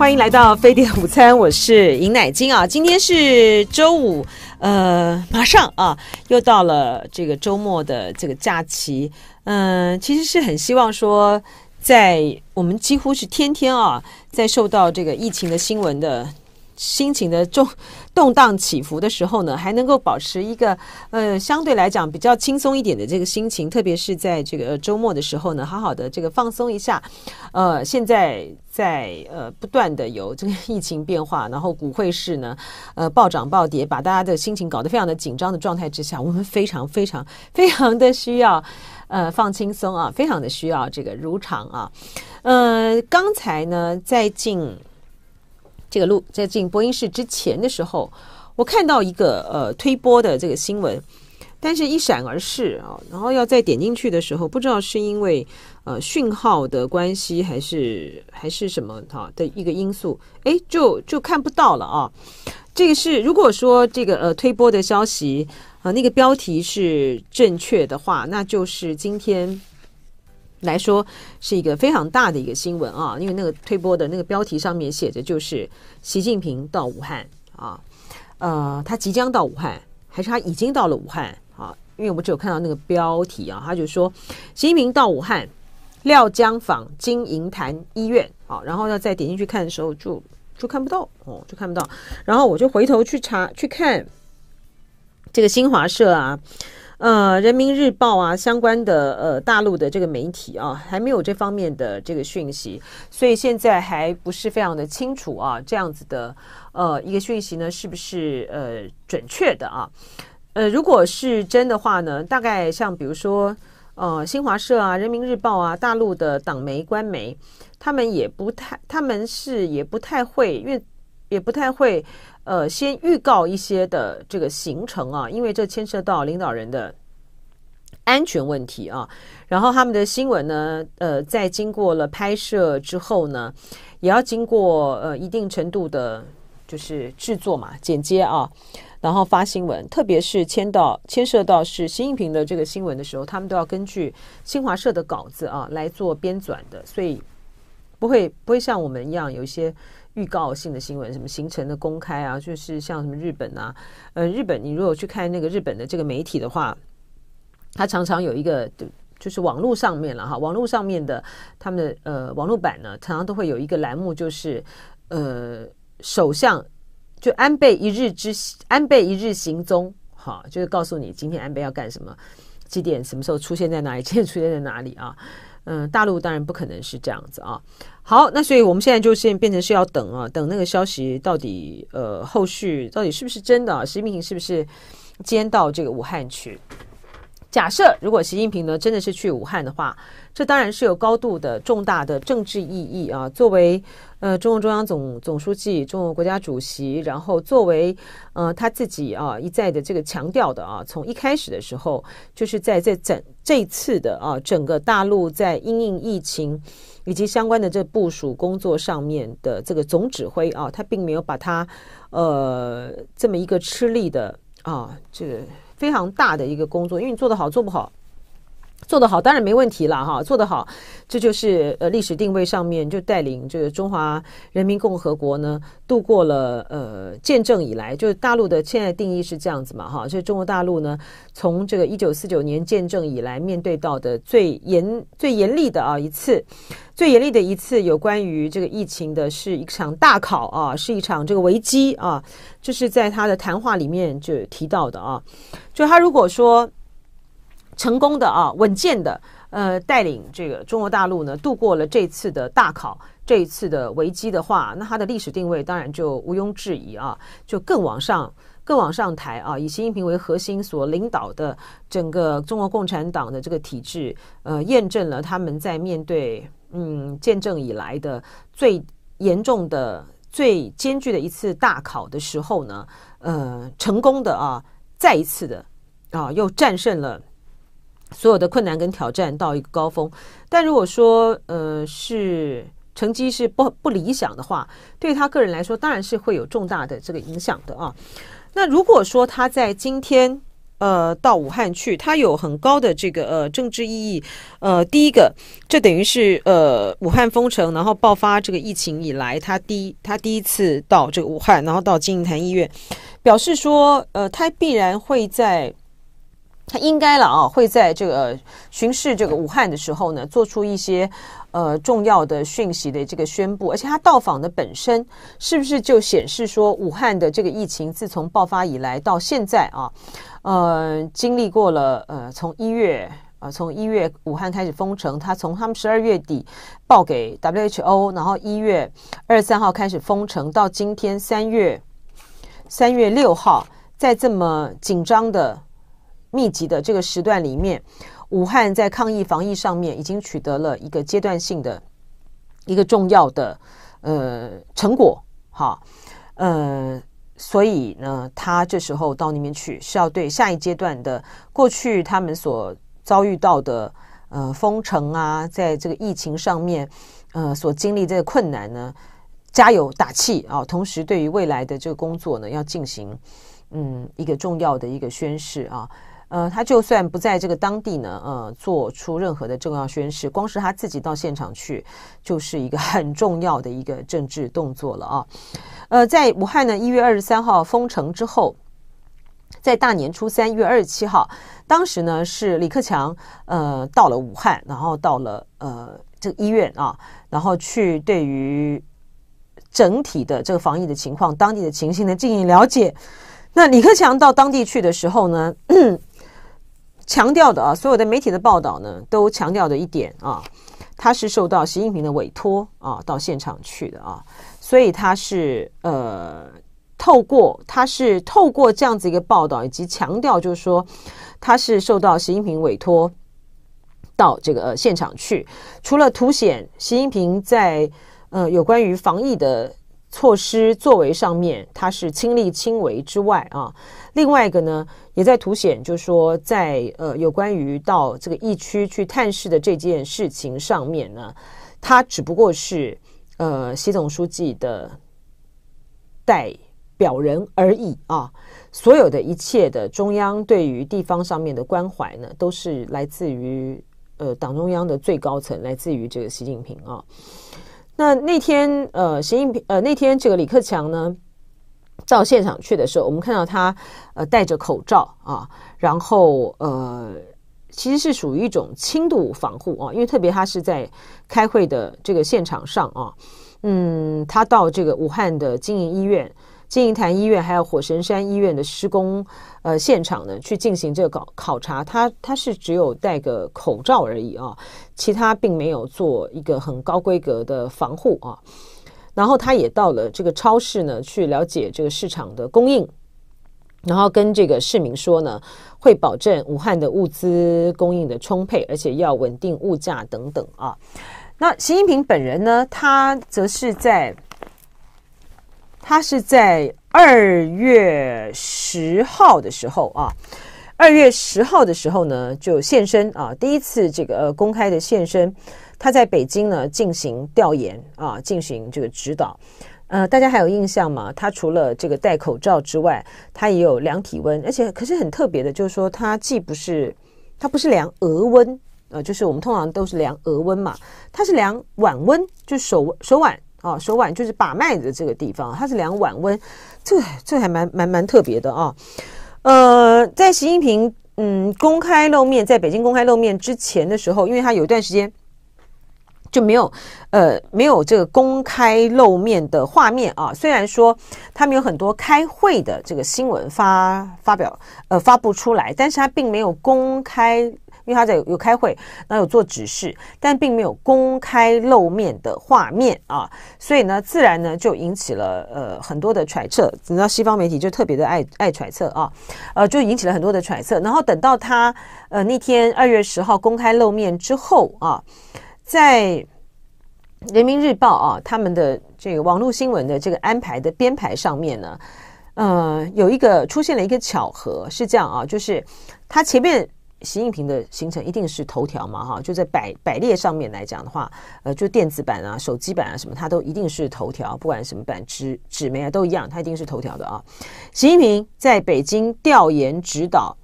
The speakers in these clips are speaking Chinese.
欢迎来到飞碟午餐，我是尹乃菁啊。今天是周五，呃，马上啊，又到了这个周末的这个假期。嗯，其实是很希望说，在我们几乎是天天啊，在受到这个疫情的新闻的。心情的重动荡起伏的时候呢，还能够保持一个呃相对来讲比较轻松一点的这个心情，特别是在这个周末的时候呢，好好的这个放松一下。呃，现在在呃不断的有这个疫情变化，然后股汇市呢呃暴涨暴跌，把大家的心情搞得非常的紧张的状态之下，我们非常非常非常的需要呃放轻松啊，非常的需要这个如常啊。呃，刚才呢在进。这个录在进播音室之前的时候，我看到一个呃推播的这个新闻，但是一闪而逝啊。然后要再点进去的时候，不知道是因为呃讯号的关系，还是还是什么哈的一个因素，哎，就就看不到了啊。这个是如果说这个呃推播的消息啊，那个标题是正确的话，那就是今天。来说是一个非常大的一个新闻啊，因为那个推播的那个标题上面写着就是习近平到武汉啊，呃，他即将到武汉还是他已经到了武汉啊？因为我们只有看到那个标题啊，他就说习近平到武汉，廖江访金银潭医院啊，然后要再点进去看的时候就就看不到哦，就看不到，然后我就回头去查去看这个新华社啊。呃，《人民日报》啊，相关的呃，大陆的这个媒体啊，还没有这方面的这个讯息，所以现在还不是非常的清楚啊。这样子的呃一个讯息呢，是不是呃准确的啊？呃，如果是真的话呢，大概像比如说呃新华社啊，《人民日报》啊，大陆的党媒、官媒，他们也不太，他们是也不太会，因为也不太会。呃，先预告一些的这个行程啊，因为这牵涉到领导人的安全问题啊。然后他们的新闻呢，呃，在经过了拍摄之后呢，也要经过呃一定程度的，就是制作嘛、剪接啊，然后发新闻。特别是牵到牵涉到是习近平的这个新闻的时候，他们都要根据新华社的稿子啊来做编纂的，所以不会不会像我们一样有一些。预告性的新闻，什么行程的公开啊，就是像什么日本啊，呃，日本你如果去看那个日本的这个媒体的话，它常常有一个就就是网络上面了哈，网络上面的他们的呃网络版呢，常常都会有一个栏目，就是呃首相就安倍一日之安倍一日行踪，哈，就是告诉你今天安倍要干什么，几点什么时候出现在哪里，今天出现在哪里啊。嗯，大陆当然不可能是这样子啊。好，那所以我们现在就现变成是要等啊，等那个消息到底呃后续到底是不是真的啊？习近平是不是先到这个武汉去？假设如果习近平呢真的是去武汉的话。这当然是有高度的、重大的政治意义啊！作为呃中共中央总总书记、中国国家主席，然后作为呃他自己啊一再的这个强调的啊，从一开始的时候，就是在这整这次的啊整个大陆在因应疫情以及相关的这部署工作上面的这个总指挥啊，他并没有把他呃这么一个吃力的啊，这个。非常大的一个工作，因为你做的好做不好。做得好，当然没问题了哈。做得好，这就是呃历史定位上面就带领这个中华人民共和国呢度过了呃建政以来，就是大陆的现在定义是这样子嘛哈。就中国大陆呢，从这个一九四九年建政以来，面对到的最严最严厉的啊一次，最严厉的一次有关于这个疫情的，是一场大考啊，是一场这个危机啊，就是在他的谈话里面就提到的啊，就他如果说。成功的啊，稳健的，呃，带领这个中国大陆呢度过了这次的大考，这一次的危机的话，那它的历史定位当然就毋庸置疑啊，就更往上，更往上抬啊。以习近平为核心所领导的整个中国共产党的这个体制，呃，验证了他们在面对嗯，建政以来的最严重的、最艰巨的一次大考的时候呢，呃，成功的啊，再一次的啊，又战胜了。所有的困难跟挑战到一个高峰，但如果说呃是成绩是不不理想的话，对他个人来说当然是会有重大的这个影响的啊。那如果说他在今天呃到武汉去，他有很高的这个呃政治意义，呃，第一个，这等于是呃武汉封城，然后爆发这个疫情以来，他第他第一次到这个武汉，然后到金银潭医院，表示说呃他必然会在。他应该了啊，会在这个巡视这个武汉的时候呢，做出一些呃重要的讯息的这个宣布。而且他到访的本身，是不是就显示说武汉的这个疫情自从爆发以来到现在啊，呃，经历过了呃，从一月啊，从一月武汉开始封城，他从他们十二月底报给 WHO，然后一月二十三号开始封城，到今天三月三月六号，在这么紧张的。密集的这个时段里面，武汉在抗疫防疫上面已经取得了一个阶段性的、一个重要的呃成果，哈，呃，所以呢，他这时候到那边去是要对下一阶段的过去他们所遭遇到的呃封城啊，在这个疫情上面呃所经历的困难呢加油打气啊，同时对于未来的这个工作呢要进行嗯一个重要的一个宣誓啊。呃，他就算不在这个当地呢，呃，做出任何的重要宣誓，光是他自己到现场去，就是一个很重要的一个政治动作了啊。呃，在武汉呢，一月二十三号封城之后，在大年初三，一月二十七号，当时呢是李克强呃到了武汉，然后到了呃这个医院啊，然后去对于整体的这个防疫的情况、当地的情形呢进行了解。那李克强到当地去的时候呢？强调的啊，所有的媒体的报道呢，都强调的一点啊，他是受到习近平的委托啊，到现场去的啊，所以他是呃，透过他是透过这样子一个报道以及强调，就是说他是受到习近平委托到这个现场去，除了凸显习近平在呃有关于防疫的措施作为上面，他是亲力亲为之外啊。另外一个呢，也在凸显，就是说，在呃有关于到这个疫区去探视的这件事情上面呢，他只不过是呃习总书记的代表人而已啊。所有的一切的中央对于地方上面的关怀呢，都是来自于呃党中央的最高层，来自于这个习近平啊。那那天呃习近平呃那天这个李克强呢？到现场去的时候，我们看到他，呃，戴着口罩啊，然后呃，其实是属于一种轻度防护啊，因为特别他是在开会的这个现场上啊，嗯，他到这个武汉的金银医院、金银潭医院还有火神山医院的施工呃现场呢，去进行这个考考察，他他是只有戴个口罩而已啊，其他并没有做一个很高规格的防护啊。然后他也到了这个超市呢，去了解这个市场的供应，然后跟这个市民说呢，会保证武汉的物资供应的充沛，而且要稳定物价等等啊。那习近平本人呢，他则是在，他是在二月十号的时候啊，二月十号的时候呢，就现身啊，第一次这个公开的现身。他在北京呢，进行调研啊，进行这个指导。呃，大家还有印象吗？他除了这个戴口罩之外，他也有量体温，而且可是很特别的，就是说他既不是他不是量额温呃，就是我们通常都是量额温嘛，他是量腕温，就手手腕啊，手腕就是把脉的这个地方，他是量腕温，这这还蛮蛮蛮特别的啊。呃，在习近平嗯公开露面，在北京公开露面之前的时候，因为他有一段时间。就没有，呃，没有这个公开露面的画面啊。虽然说他们有很多开会的这个新闻发发表，呃，发布出来，但是他并没有公开，因为他在有有开会，然后有做指示，但并没有公开露面的画面啊。所以呢，自然呢就引起了呃很多的揣测。你知道西方媒体就特别的爱爱揣测啊，呃，就引起了很多的揣测。然后等到他呃那天二月十号公开露面之后啊。在《人民日报》啊，他们的这个网络新闻的这个安排的编排上面呢，呃，有一个出现了一个巧合，是这样啊，就是他前面习近平的行程一定是头条嘛，哈，就在百百列上面来讲的话，呃，就电子版啊、手机版啊什么，它都一定是头条，不管什么版纸纸媒啊都一样，它一定是头条的啊。习近平在北京调研指导，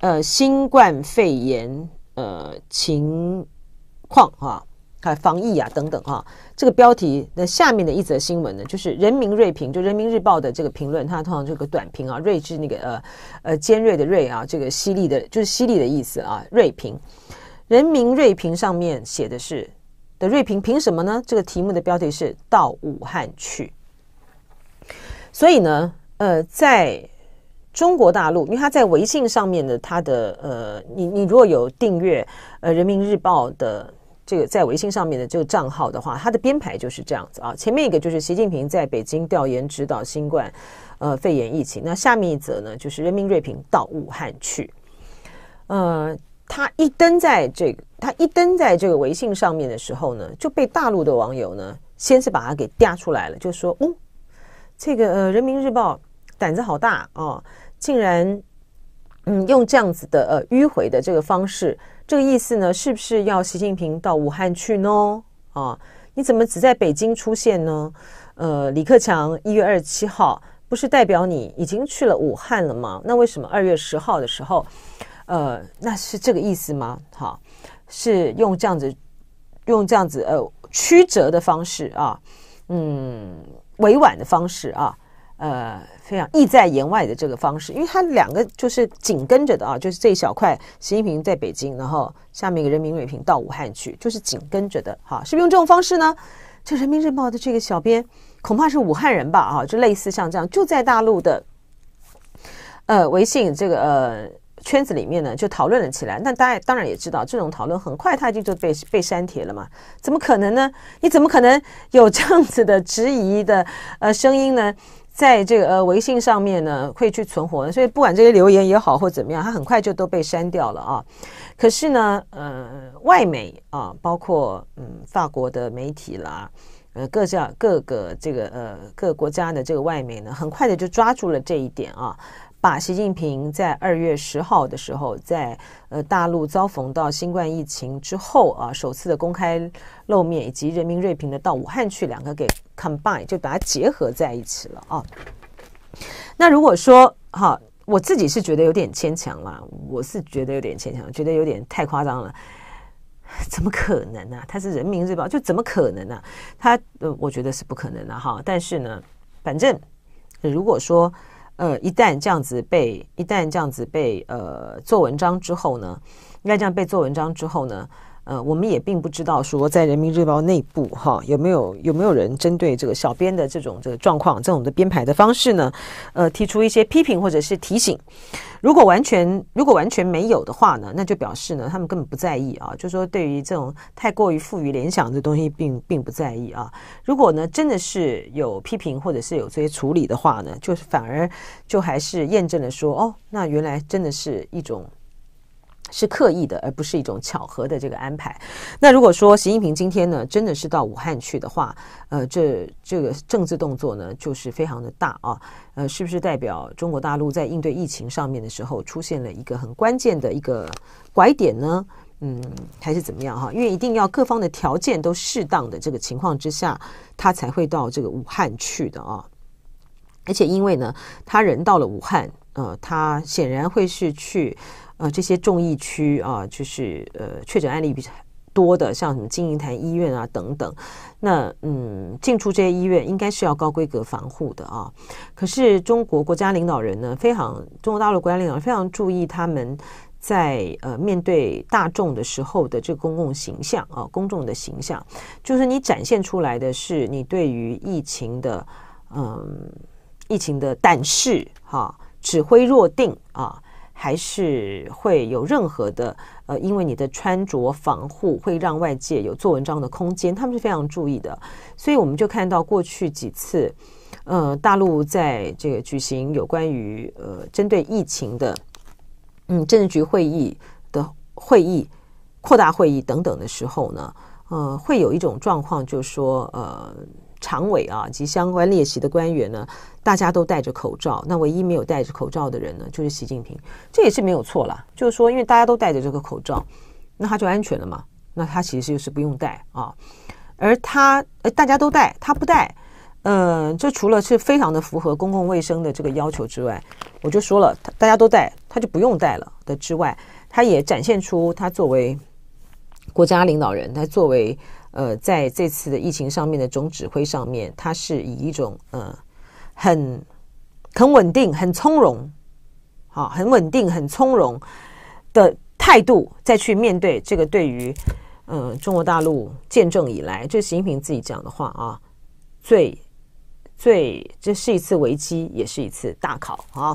呃，新冠肺炎，呃，情。矿啊，还防疫啊，等等啊，这个标题的下面的一则新闻呢，就是《人民锐评》，就人民日报的这个评论，它通常这个短评啊，锐是那个呃呃尖锐的锐啊，这个犀利的，就是犀利的意思啊，锐评，《人民锐评》上面写的是的锐评凭什么呢？这个题目的标题是到武汉去，所以呢，呃，在。中国大陆，因为他在微信上面的，他的呃，你你如果有订阅呃《人民日报》的这个在微信上面的这个账号的话，它的编排就是这样子啊。前面一个就是习近平在北京调研指导新冠呃肺炎疫情，那下面一则呢就是人民瑞平到武汉去。呃，他一登在这个他一登在这个微信上面的时候呢，就被大陆的网友呢先是把他给嗲出来了，就说哦，这个呃《人民日报》胆子好大啊！竟然，嗯，用这样子的呃迂回的这个方式，这个意思呢，是不是要习近平到武汉去呢？啊，你怎么只在北京出现呢？呃，李克强一月二十七号不是代表你已经去了武汉了吗？那为什么二月十号的时候，呃，那是这个意思吗？好，是用这样子，用这样子呃曲折的方式啊，嗯，委婉的方式啊。呃，非常意在言外的这个方式，因为它两个就是紧跟着的啊，就是这一小块习近平在北京，然后下面一个人民日报到武汉去，就是紧跟着的哈，是不是用这种方式呢？这人民日报的这个小编恐怕是武汉人吧啊，就类似像这样就在大陆的呃微信这个呃圈子里面呢，就讨论了起来。那大家当然也知道，这种讨论很快他就就被被删帖了嘛，怎么可能呢？你怎么可能有这样子的质疑的呃声音呢？在这个呃微信上面呢，会去存活，所以不管这些留言也好或怎么样，它很快就都被删掉了啊。可是呢，呃，外媒啊，包括嗯法国的媒体啦，呃，各家各个这个呃各个国家的这个外媒呢，很快的就抓住了这一点啊。把习近平在二月十号的时候，在呃大陆遭逢到新冠疫情之后啊，首次的公开露面，以及《人民锐评》的到武汉去两个给 combine，就把它结合在一起了啊。那如果说哈，我自己是觉得有点牵强啦，我是觉得有点牵强，觉得有点太夸张了。怎么可能呢？他是《人民日报》就怎么可能呢？他呃，我觉得是不可能的哈。但是呢，反正如果说。呃，一旦这样子被，一旦这样子被呃做文章之后呢，应该这样被做文章之后呢。呃，我们也并不知道说在人民日报内部哈有没有有没有人针对这个小编的这种这个状况、这种的编排的方式呢？呃，提出一些批评或者是提醒。如果完全如果完全没有的话呢，那就表示呢他们根本不在意啊，就说对于这种太过于富于联想这东西并并不在意啊。如果呢真的是有批评或者是有这些处理的话呢，就是反而就还是验证了说哦，那原来真的是一种。是刻意的，而不是一种巧合的这个安排。那如果说习近平今天呢真的是到武汉去的话，呃，这这个政治动作呢就是非常的大啊。呃，是不是代表中国大陆在应对疫情上面的时候出现了一个很关键的一个拐点呢？嗯，还是怎么样哈？因为一定要各方的条件都适当的这个情况之下，他才会到这个武汉去的啊。而且因为呢，他人到了武汉，呃，他显然会是去。呃，这些重疫区啊，就是呃，确诊案例比较多的，像什么金银潭医院啊等等。那嗯，进出这些医院应该是要高规格防护的啊。可是中国国家领导人呢，非常中国大陆国家领导人非常注意他们在呃面对大众的时候的这公共形象啊，公众的形象，就是你展现出来的是你对于疫情的嗯疫情的胆识哈，指挥若定啊。还是会有任何的呃，因为你的穿着防护会让外界有做文章的空间，他们是非常注意的。所以我们就看到过去几次，呃，大陆在这个举行有关于呃针对疫情的，嗯，政治局会议的会议、扩大会议等等的时候呢，呃，会有一种状况，就是说，呃。常委啊及相关列席的官员呢，大家都戴着口罩。那唯一没有戴着口罩的人呢，就是习近平。这也是没有错了。就是说，因为大家都戴着这个口罩，那他就安全了嘛。那他其实就是不用戴啊。而他，大家都戴，他不戴，嗯，这除了是非常的符合公共卫生的这个要求之外，我就说了，大家都戴，他就不用戴了的之外，他也展现出他作为国家领导人，他作为。呃，在这次的疫情上面的总指挥上面，他是以一种呃很很稳定、很从容，好，很稳定、很从容的态度再去面对这个。对于嗯，中国大陆见证以来，这习近平自己讲的话啊，最最这是一次危机，也是一次大考啊。